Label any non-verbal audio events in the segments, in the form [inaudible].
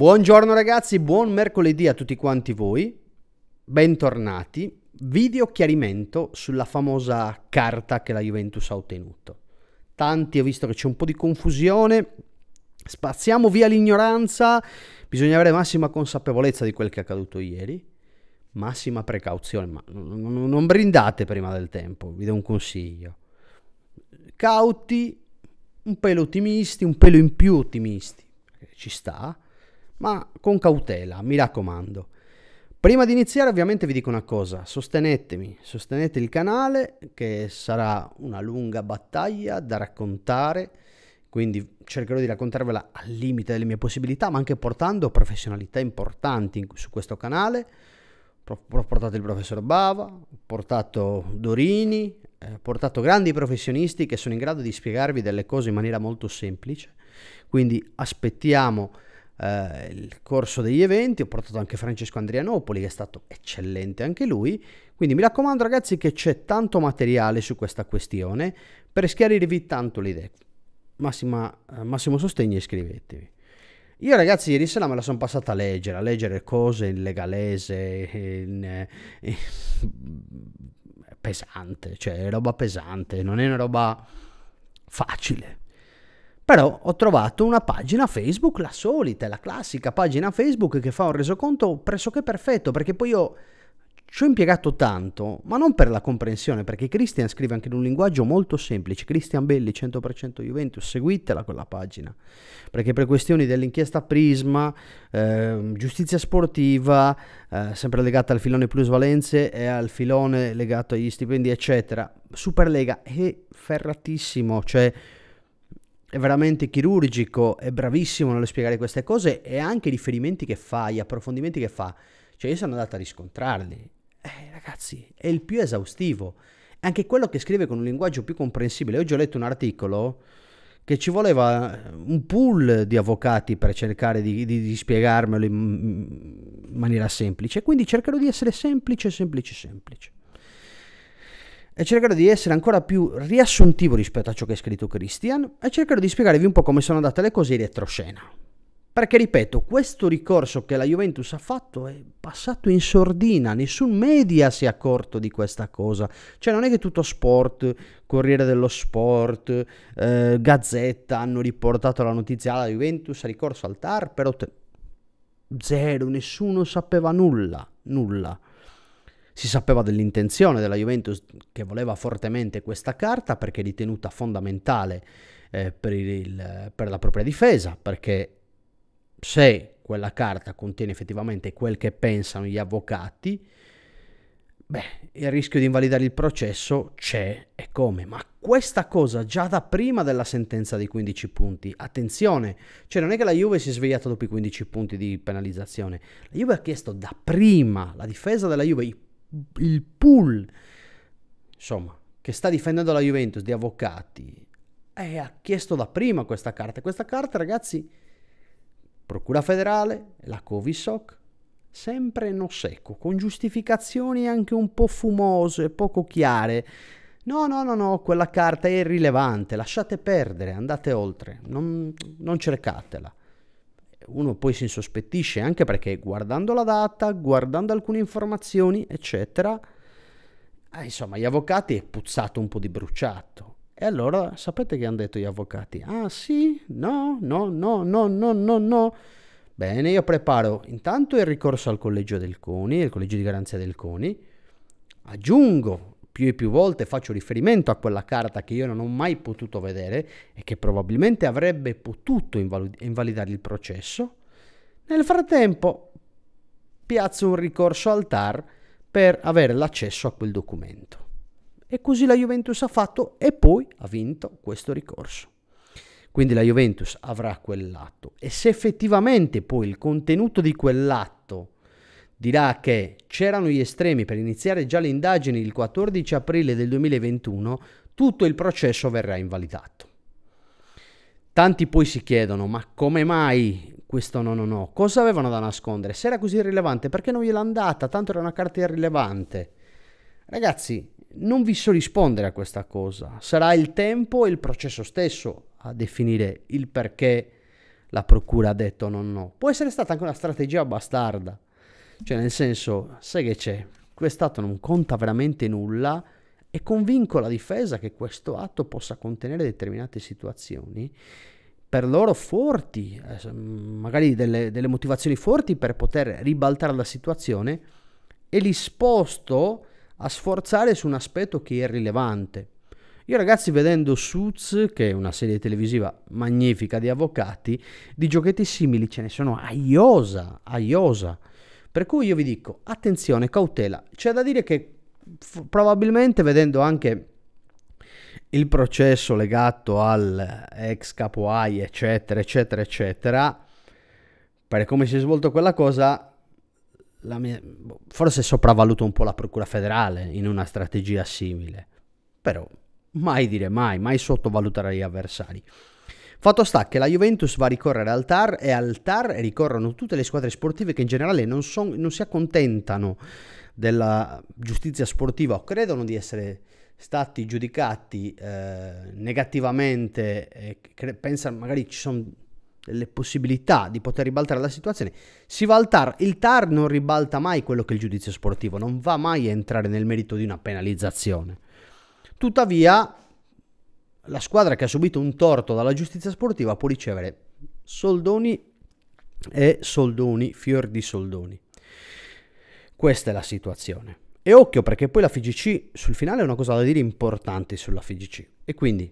Buongiorno ragazzi, buon mercoledì a tutti quanti voi, bentornati. Video chiarimento sulla famosa carta che la Juventus ha ottenuto. Tanti ho visto che c'è un po' di confusione, spaziamo via l'ignoranza, bisogna avere massima consapevolezza di quel che è accaduto ieri, massima precauzione, ma non brindate prima del tempo, vi do un consiglio. Cauti, un pelo ottimisti, un pelo in più ottimisti, ci sta ma con cautela, mi raccomando. Prima di iniziare ovviamente vi dico una cosa, sostenetemi, sostenete il canale che sarà una lunga battaglia da raccontare, quindi cercherò di raccontarvela al limite delle mie possibilità, ma anche portando professionalità importanti su questo canale. Ho portato il professor Bava, ho portato Dorini, ho eh, portato grandi professionisti che sono in grado di spiegarvi delle cose in maniera molto semplice, quindi aspettiamo eh, il corso degli eventi, ho portato anche Francesco Andrianopoli che è stato eccellente anche lui, quindi mi raccomando ragazzi che c'è tanto materiale su questa questione per schiarirvi tanto l'idea. Massima, eh, massimo sostegno e iscrivetevi. Io ragazzi ieri sera me la sono passata a leggere, a leggere cose in legalese, in, eh, in, pesante, cioè roba pesante, non è una roba facile. Però ho trovato una pagina Facebook, la solita, la classica pagina Facebook che fa un resoconto pressoché perfetto, perché poi io ci ho impiegato tanto, ma non per la comprensione, perché Christian scrive anche in un linguaggio molto semplice, Christian Belli 100% Juventus, seguitela quella pagina, perché per questioni dell'inchiesta Prisma, eh, giustizia sportiva, eh, sempre legata al filone Plus Valenze e al filone legato agli stipendi, eccetera, Superlega è ferratissimo, cioè è veramente chirurgico, è bravissimo nello spiegare queste cose e anche i riferimenti che fa, gli approfondimenti che fa, cioè io sono andato a riscontrarli. Eh, ragazzi, è il più esaustivo. anche quello che scrive con un linguaggio più comprensibile. Oggi ho letto un articolo che ci voleva un pool di avvocati per cercare di, di, di spiegarmelo in maniera semplice. Quindi cercherò di essere semplice, semplice, semplice e cercherò di essere ancora più riassuntivo rispetto a ciò che ha scritto Christian e cercherò di spiegarvi un po' come sono andate le cose in retroscena. Perché ripeto, questo ricorso che la Juventus ha fatto è passato in sordina, nessun media si è accorto di questa cosa. Cioè non è che tutto sport, Corriere dello Sport, eh, Gazzetta hanno riportato la notizia, alla ah, Juventus ha ricorso al TAR però ottenere... Zero, nessuno sapeva nulla, nulla. Si sapeva dell'intenzione della Juventus che voleva fortemente questa carta perché ritenuta fondamentale eh, per, il, per la propria difesa, perché se quella carta contiene effettivamente quel che pensano gli avvocati, beh, il rischio di invalidare il processo c'è e come. Ma questa cosa già da prima della sentenza dei 15 punti, attenzione, cioè non è che la Juve si è svegliata dopo i 15 punti di penalizzazione, la Juve ha chiesto da prima, la difesa della Juve, i il pool, insomma, che sta difendendo la Juventus di avvocati, eh, ha chiesto da prima questa carta. Questa carta, ragazzi, Procura federale, la Covisoc, sempre no secco, con giustificazioni anche un po' fumose, poco chiare. No, no, no, no, quella carta è irrilevante, lasciate perdere, andate oltre, non, non cercatela uno poi si insospettisce anche perché guardando la data, guardando alcune informazioni, eccetera, eh, insomma, gli avvocati è puzzato un po' di bruciato. E allora sapete che hanno detto gli avvocati? Ah sì, no, no, no, no, no, no, no. Bene, io preparo intanto il ricorso al collegio del CONI, il collegio di garanzia del CONI, aggiungo più e più volte faccio riferimento a quella carta che io non ho mai potuto vedere e che probabilmente avrebbe potuto invalidare il processo, nel frattempo piazzo un ricorso al TAR per avere l'accesso a quel documento. E così la Juventus ha fatto e poi ha vinto questo ricorso. Quindi la Juventus avrà quell'atto e se effettivamente poi il contenuto di quell'atto dirà che c'erano gli estremi per iniziare già le indagini il 14 aprile del 2021, tutto il processo verrà invalidato. Tanti poi si chiedono, ma come mai questo no no no? Cosa avevano da nascondere? Se era così irrilevante, perché non gliel'ha andata? Tanto era una carta irrilevante. Ragazzi, non vi so rispondere a questa cosa. Sarà il tempo e il processo stesso a definire il perché la procura ha detto no no. Può essere stata anche una strategia bastarda cioè, nel senso, sai che c'è? Quest'atto non conta veramente nulla e convinco la difesa che questo atto possa contenere determinate situazioni per loro forti, eh, magari delle, delle motivazioni forti per poter ribaltare la situazione e li sposto a sforzare su un aspetto che è irrilevante. Io ragazzi vedendo Suits, che è una serie televisiva magnifica di avvocati, di giochetti simili ce ne sono a iosa, a iosa. Per cui io vi dico, attenzione, cautela. C'è da dire che f- probabilmente vedendo anche il processo legato al ex capo AI, eccetera, eccetera, eccetera, per come si è svolto quella cosa, mia, boh, forse sopravvaluto un po' la Procura federale in una strategia simile. Però mai dire mai, mai sottovalutare gli avversari. Fatto sta che la Juventus va a ricorrere al TAR e al TAR ricorrono tutte le squadre sportive che in generale non, son, non si accontentano della giustizia sportiva o credono di essere stati giudicati eh, negativamente e cre- pensano magari ci sono delle possibilità di poter ribaltare la situazione, si va al TAR. Il TAR non ribalta mai quello che è il giudizio sportivo, non va mai a entrare nel merito di una penalizzazione. Tuttavia, la squadra che ha subito un torto dalla giustizia sportiva può ricevere soldoni e soldoni, fior di soldoni. Questa è la situazione. E occhio perché poi la FGC sul finale è una cosa da dire importante sulla FGC e quindi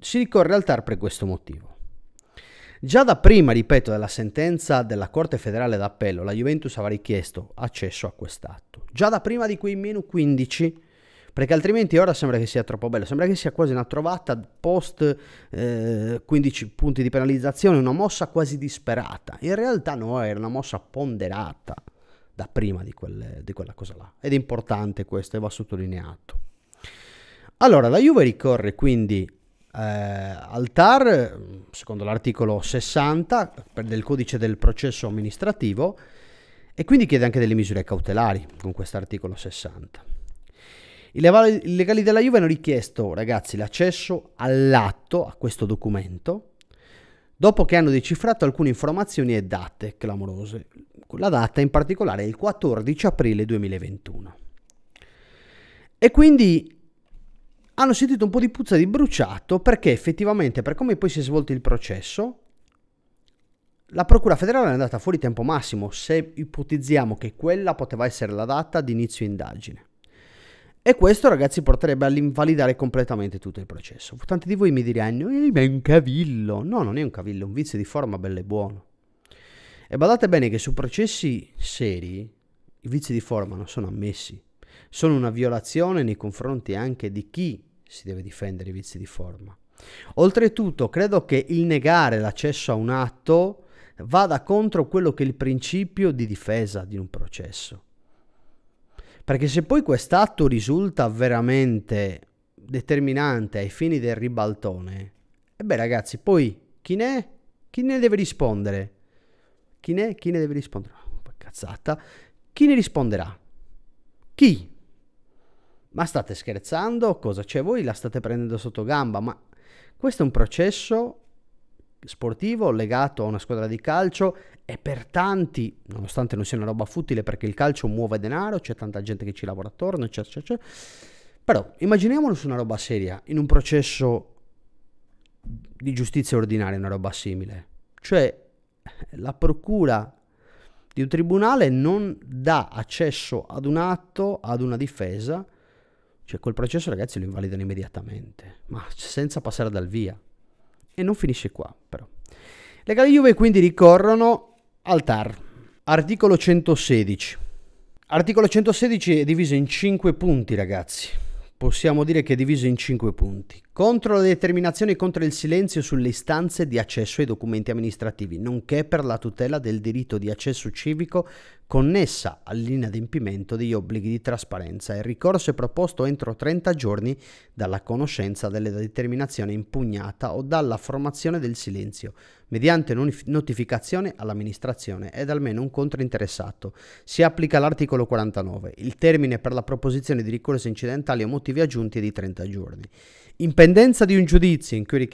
si ricorre al TAR per questo motivo. Già da prima, ripeto, della sentenza della Corte federale d'appello, la Juventus aveva richiesto accesso a quest'atto. Già da prima di quei meno 15 perché altrimenti ora sembra che sia troppo bello, sembra che sia quasi una trovata post eh, 15 punti di penalizzazione, una mossa quasi disperata. In realtà no, era una mossa ponderata da prima di, quelle, di quella cosa là. Ed è importante questo e va sottolineato. Allora, la Juve ricorre quindi eh, al TAR, secondo l'articolo 60 del codice del processo amministrativo, e quindi chiede anche delle misure cautelari con quest'articolo 60. I legali della Juve hanno richiesto, ragazzi, l'accesso all'atto, a questo documento, dopo che hanno decifrato alcune informazioni e date clamorose. La data in particolare è il 14 aprile 2021. E quindi hanno sentito un po' di puzza di bruciato perché effettivamente, per come poi si è svolto il processo, la Procura federale è andata fuori tempo massimo se ipotizziamo che quella poteva essere la data di inizio indagine. E questo, ragazzi, porterebbe all'invalidare completamente tutto il processo. Tanti di voi mi diranno, eh, ma è un cavillo. No, non è un cavillo, è un vizio di forma bello e buono. E badate bene che su processi seri i vizi di forma non sono ammessi. Sono una violazione nei confronti anche di chi si deve difendere i vizi di forma. Oltretutto, credo che il negare l'accesso a un atto vada contro quello che è il principio di difesa di un processo. Perché se poi quest'atto risulta veramente determinante ai fini del ribaltone, e eh beh ragazzi, poi chi ne, chi ne deve rispondere? Chi ne, chi ne deve rispondere? Oh, cazzata. Chi ne risponderà? Chi? Ma state scherzando? Cosa c'è? Cioè, voi la state prendendo sotto gamba? Ma questo è un processo sportivo legato a una squadra di calcio e per tanti, nonostante non sia una roba futile perché il calcio muove denaro, c'è tanta gente che ci lavora attorno, eccetera, eccetera, però immaginiamolo su una roba seria, in un processo di giustizia ordinaria, una roba simile. Cioè la procura di un tribunale non dà accesso ad un atto, ad una difesa, cioè quel processo ragazzi lo invalidano immediatamente, ma senza passare dal via. E non finisce qua però. Le Gale Juve quindi ricorrono Altar. Articolo 116. Articolo 116 è diviso in 5 punti, ragazzi. Possiamo dire che è diviso in 5 punti contro le determinazioni e contro il silenzio sulle istanze di accesso ai documenti amministrativi, nonché per la tutela del diritto di accesso civico connessa all'inadempimento degli obblighi di trasparenza. Il ricorso è proposto entro 30 giorni dalla conoscenza della determinazione impugnata o dalla formazione del silenzio, mediante notificazione all'amministrazione ed almeno un controinteressato. Si applica l'articolo 49. Il termine per la proposizione di ricorsi incidentali o motivi aggiunti è di 30 giorni. In pendenza di un giudizio in cui,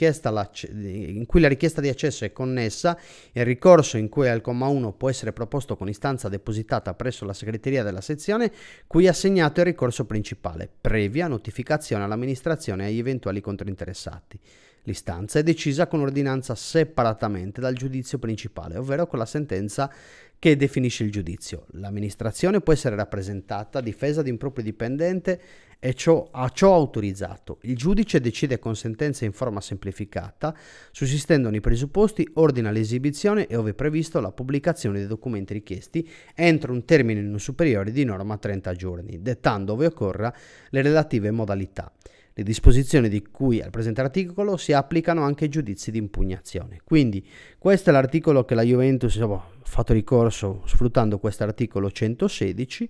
in cui, la richiesta di accesso è connessa e il ricorso in cui al comma 1 può essere proposto con istanza depositata presso la segreteria della sezione, cui è assegnato il ricorso principale, previa notificazione all'amministrazione e agli eventuali controinteressati. L'istanza è decisa con ordinanza separatamente dal giudizio principale, ovvero con la sentenza che definisce il giudizio. L'amministrazione può essere rappresentata a difesa di un proprio dipendente e ciò, a ciò autorizzato. Il giudice decide con sentenza in forma semplificata, sussistendo nei presupposti, ordina l'esibizione e, ove previsto, la pubblicazione dei documenti richiesti entro un termine non superiore di norma 30 giorni, dettando, ove occorra, le relative modalità. Le disposizioni di cui al presente articolo si applicano anche ai giudizi di impugnazione. Quindi questo è l'articolo che la Juventus ha fatto ricorso sfruttando questo articolo 116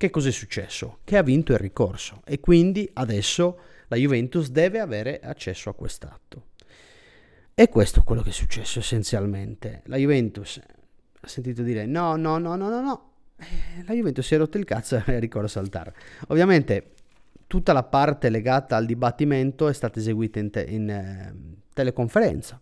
che cos'è successo? Che ha vinto il ricorso e quindi adesso la Juventus deve avere accesso a quest'atto. E questo è quello che è successo essenzialmente. La Juventus ha sentito dire no, no, no, no, no, no. Eh, la Juventus si è rotta il cazzo [laughs] e ha ricorso al TAR. Ovviamente tutta la parte legata al dibattimento è stata eseguita in, te- in eh, teleconferenza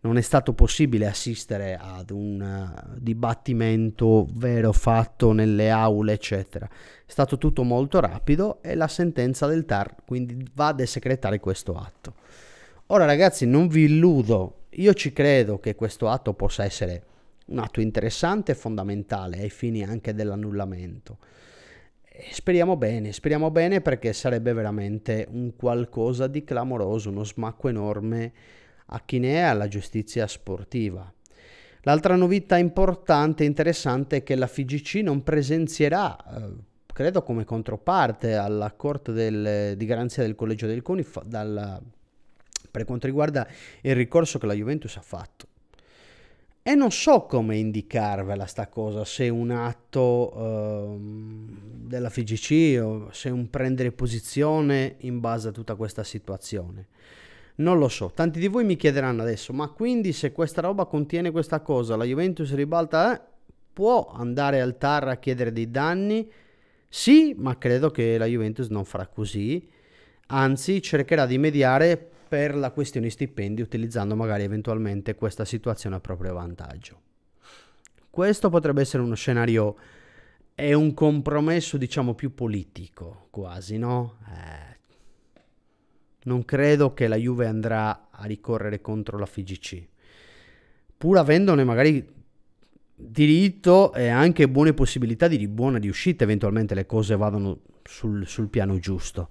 non è stato possibile assistere ad un eh, dibattimento vero fatto nelle aule, eccetera. È stato tutto molto rapido e la sentenza del TAR quindi va a desecretare questo atto. Ora ragazzi, non vi illudo, io ci credo che questo atto possa essere un atto interessante e fondamentale ai fini anche dell'annullamento. Speriamo bene, speriamo bene perché sarebbe veramente un qualcosa di clamoroso, uno smacco enorme a Achinea alla giustizia sportiva. L'altra novità importante e interessante è che la FIGC non presenzierà, eh, credo come controparte alla Corte del, di Garanzia del Collegio del CONIF dal, per quanto riguarda il ricorso che la Juventus ha fatto. E non so come indicarvela sta cosa, se un atto eh, della FIGC o se un prendere posizione in base a tutta questa situazione. Non lo so, tanti di voi mi chiederanno adesso, ma quindi se questa roba contiene questa cosa, la Juventus ribalta, eh, può andare al TAR a chiedere dei danni? Sì, ma credo che la Juventus non farà così, anzi cercherà di mediare per la questione stipendi utilizzando magari eventualmente questa situazione a proprio vantaggio. Questo potrebbe essere uno scenario, è un compromesso diciamo più politico quasi, no? Eh non credo che la Juve andrà a ricorrere contro la FIGC, pur avendone magari diritto e anche buone possibilità di buona riuscita, eventualmente le cose vadano sul, sul piano giusto.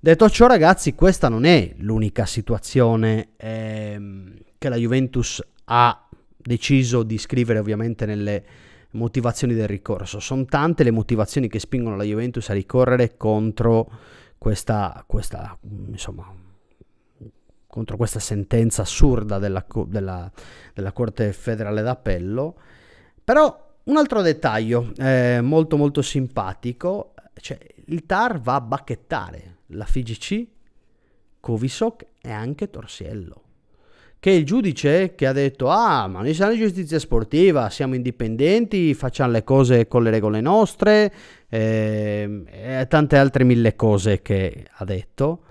Detto ciò ragazzi, questa non è l'unica situazione ehm, che la Juventus ha deciso di scrivere ovviamente nelle motivazioni del ricorso. Sono tante le motivazioni che spingono la Juventus a ricorrere contro questa, questa insomma, contro questa sentenza assurda della, della, della Corte federale d'appello. Però un altro dettaglio eh, molto molto simpatico, cioè il TAR va a bacchettare la FIGC, Covisoc e anche Torsiello che il giudice che ha detto ah ma noi siamo giustizia sportiva, siamo indipendenti, facciamo le cose con le regole nostre ehm, e tante altre mille cose che ha detto.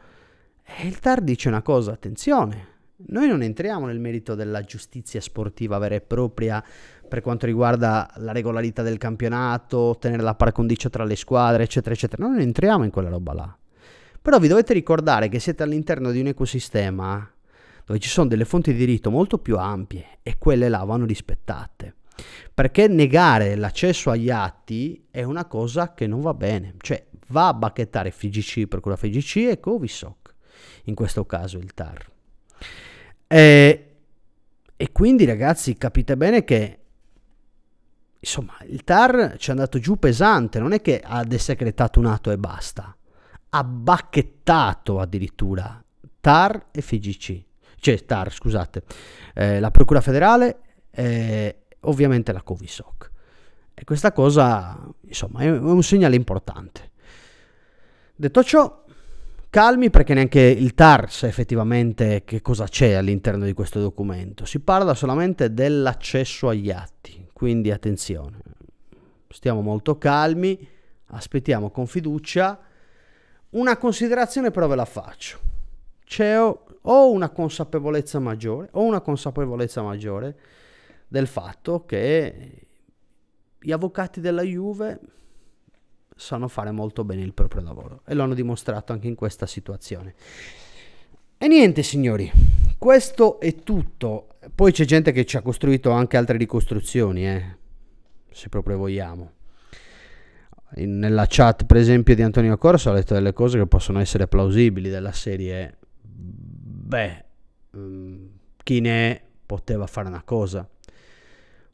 E il TAR dice una cosa, attenzione, noi non entriamo nel merito della giustizia sportiva vera e propria per quanto riguarda la regolarità del campionato, tenere la par condicio tra le squadre, eccetera, eccetera. Noi non entriamo in quella roba là. Però vi dovete ricordare che siete all'interno di un ecosistema dove ci sono delle fonti di diritto molto più ampie e quelle là vanno rispettate. Perché negare l'accesso agli atti è una cosa che non va bene, cioè va a bacchettare FGC, Procura FGC e Covisoc, in questo caso il TAR. E, e quindi ragazzi capite bene che insomma il TAR ci è andato giù pesante, non è che ha desecretato un atto e basta, ha bacchettato addirittura TAR e FGC cioè TAR, scusate, eh, la Procura federale e eh, ovviamente la Covisoc. E questa cosa, insomma, è un segnale importante. Detto ciò, calmi perché neanche il TAR sa effettivamente che cosa c'è all'interno di questo documento. Si parla solamente dell'accesso agli atti, quindi attenzione, stiamo molto calmi, aspettiamo con fiducia. Una considerazione però ve la faccio. CEO ho una consapevolezza maggiore, ho una consapevolezza maggiore del fatto che gli avvocati della Juve sanno fare molto bene il proprio lavoro e l'hanno dimostrato anche in questa situazione. E niente signori, questo è tutto. Poi c'è gente che ci ha costruito anche altre ricostruzioni, eh, se proprio vogliamo. In, nella chat, per esempio, di Antonio Corso ha letto delle cose che possono essere plausibili della serie beh, mm, è poteva fare una cosa.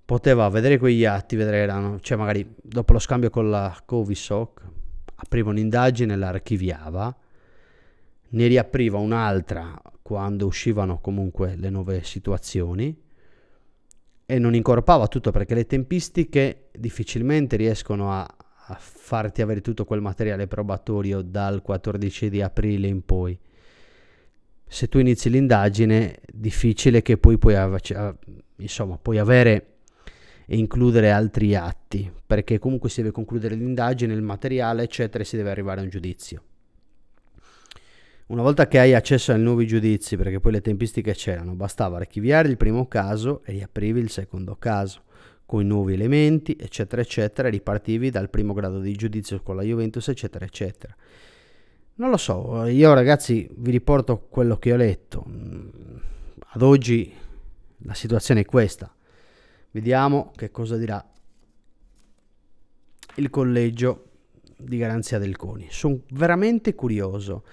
Poteva vedere quegli atti, vedere, erano, cioè magari dopo lo scambio con la Covisoc, apriva un'indagine, la archiviava, ne riapriva un'altra quando uscivano comunque le nuove situazioni e non incorpava tutto perché le tempistiche difficilmente riescono a, a farti avere tutto quel materiale probatorio dal 14 di aprile in poi se tu inizi l'indagine è difficile che poi puoi, cioè, insomma, puoi avere e includere altri atti, perché comunque si deve concludere l'indagine, il materiale, eccetera, e si deve arrivare a un giudizio. Una volta che hai accesso ai nuovi giudizi, perché poi le tempistiche c'erano, bastava archiviare il primo caso e riaprivi il secondo caso con i nuovi elementi, eccetera, eccetera, ripartivi dal primo grado di giudizio con la Juventus, eccetera, eccetera. Non lo so, io ragazzi vi riporto quello che ho letto. Mm, ad oggi la situazione è questa. Vediamo che cosa dirà il collegio di garanzia del CONI. Sono veramente curioso.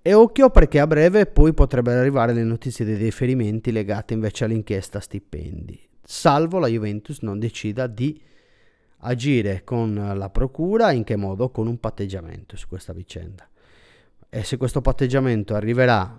E occhio perché a breve poi potrebbero arrivare le notizie dei riferimenti legate invece all'inchiesta stipendi, salvo la Juventus non decida di agire con la procura, in che modo? Con un patteggiamento su questa vicenda e se questo patteggiamento arriverà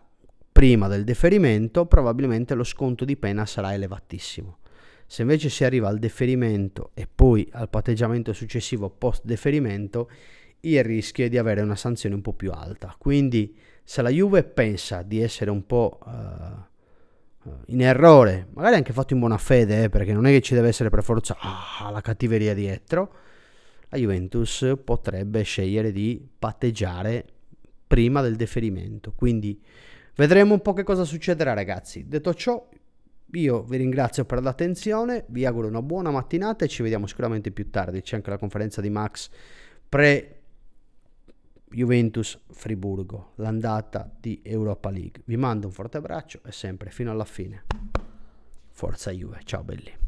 prima del deferimento, probabilmente lo sconto di pena sarà elevatissimo. Se invece si arriva al deferimento e poi al patteggiamento successivo post deferimento, il rischio è di avere una sanzione un po' più alta. Quindi se la Juve pensa di essere un po' uh, in errore, magari anche fatto in buona fede, eh, perché non è che ci deve essere per forza ah, la cattiveria dietro, la Juventus potrebbe scegliere di patteggiare prima del deferimento. Quindi vedremo un po' che cosa succederà, ragazzi. Detto ciò, io vi ringrazio per l'attenzione, vi auguro una buona mattinata e ci vediamo sicuramente più tardi. C'è anche la conferenza di Max pre Juventus Friburgo, l'andata di Europa League. Vi mando un forte abbraccio e sempre fino alla fine. Forza Juve, ciao belli.